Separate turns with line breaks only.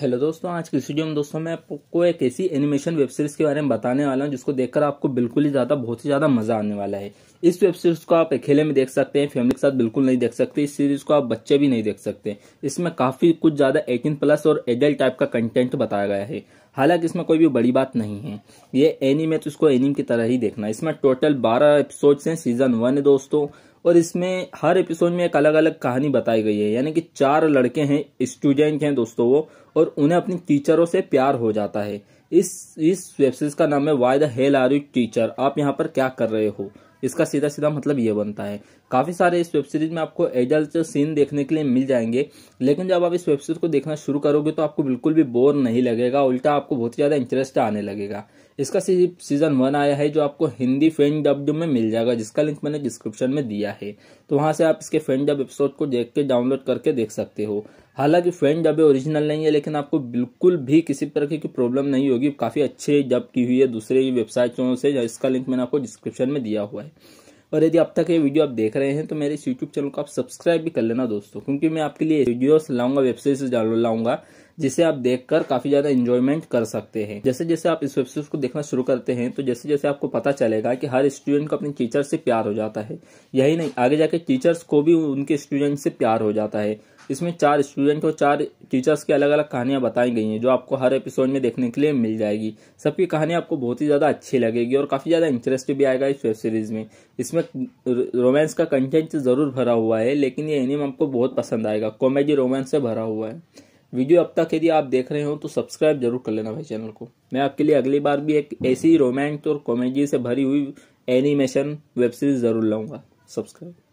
hello दोस्तों आज की स्टूडियो में दोस्तों मैं आपको एक ऐसी एनिमेशन वेब सीरीज के बारे में बताने वाला हूं जिसको देखकर आपको बिल्कुल ही ज्यादा बहुत ही ज्यादा मजा आने वाला है इस वेब सीरीज को आप अकेले में देख सकते हैं फैमिली के साथ बिल्कुल नहीं देख सकते इस सीरीज को आप बच्चे भी नहीं देख सकते इसमें काफी कुछ ज्यादा एटीन प्लस और एडल्ट टाइप का कंटेंट बताया गया है हालांकि इसमें कोई भी बड़ी बात नहीं है ये एनिमे तो इसको एनिम की तरह ही देखना इसमें टोटल बारह एपिसोड्स हैं सीजन वन है दोस्तों और इसमें हर एपिसोड में एक अलग अलग कहानी बताई गई है यानी कि चार लड़के हैं स्टूडेंट हैं दोस्तों वो और उन्हें अपनी टीचरों से प्यार हो जाता है इस इस वेब सीरीज का नाम है why the hell are you teacher आप यहाँ पर क्या कर रहे हो इसका सीधा सीधा मतलब ये बनता है काफ़ी सारे इस वेब सीरीज में आपको एडल्ट सीन देखने के लिए मिल जाएंगे लेकिन जब आप इस वेब सीरीज को देखना शुरू करोगे तो आपको बिल्कुल भी बोर नहीं लगेगा उल्टा आपको बहुत ज़्यादा इंटरेस्ट आने लगेगा इसका सीजन वन आया है जो आपको हिंदी फ्रेंड डब्ड में मिल जाएगा जिसका लिंक मैंने डिस्क्रिप्शन में दिया है तो वहां से आप इसके फ्रेंड डब एपिसोड को देख के डाउनलोड करके देख सकते हो हालांकि फ्रेंड डबे ओरिजिनल नहीं है लेकिन आपको बिल्कुल भी किसी तरह की प्रॉब्लम नहीं होगी काफ़ी अच्छे डब की हुई है दूसरे वेबसाइटों से इसका लिंक मैंने आपको डिस्क्रिप्शन में दिया हुआ है और यदि अब तक ये वीडियो आप देख रहे हैं तो मेरे इस यूट्यूब चैनल को आप सब्सक्राइब भी कर लेना दोस्तों क्योंकि मैं आपके लिए वीडियोस लाऊंगा वेबसाइट से डाउनलोड लाऊंगा जिसे आप देखकर काफी ज्यादा इंजॉयमेंट कर सकते हैं जैसे जैसे आप इस वेब सीरीज को देखना शुरू करते हैं तो जैसे जैसे आपको पता चलेगा कि हर स्टूडेंट को अपने टीचर से प्यार हो जाता है यही नहीं आगे जाके टीचर्स को भी उनके स्टूडेंट से प्यार हो जाता है इसमें चार स्टूडेंट और चार टीचर्स की अलग अलग कहानियां बताई गई हैं जो आपको हर एपिसोड में देखने के लिए मिल जाएगी सबकी कहानी आपको बहुत ही ज़्यादा अच्छी लगेगी और काफ़ी ज़्यादा इंटरेस्ट भी आएगा इस वेब सीरीज़ में इसमें रोमांस का कंटेंट ज़रूर भरा हुआ है लेकिन ये एनिम आपको बहुत पसंद आएगा कॉमेडी रोमांस से भरा हुआ है वीडियो अब तक यदि आप देख रहे हो तो सब्सक्राइब जरूर कर लेना भाई चैनल को मैं आपके लिए अगली बार भी एक ऐसी रोमांच और कॉमेडी से भरी हुई एनिमेशन वेब सीरीज जरूर लाऊंगा सब्सक्राइब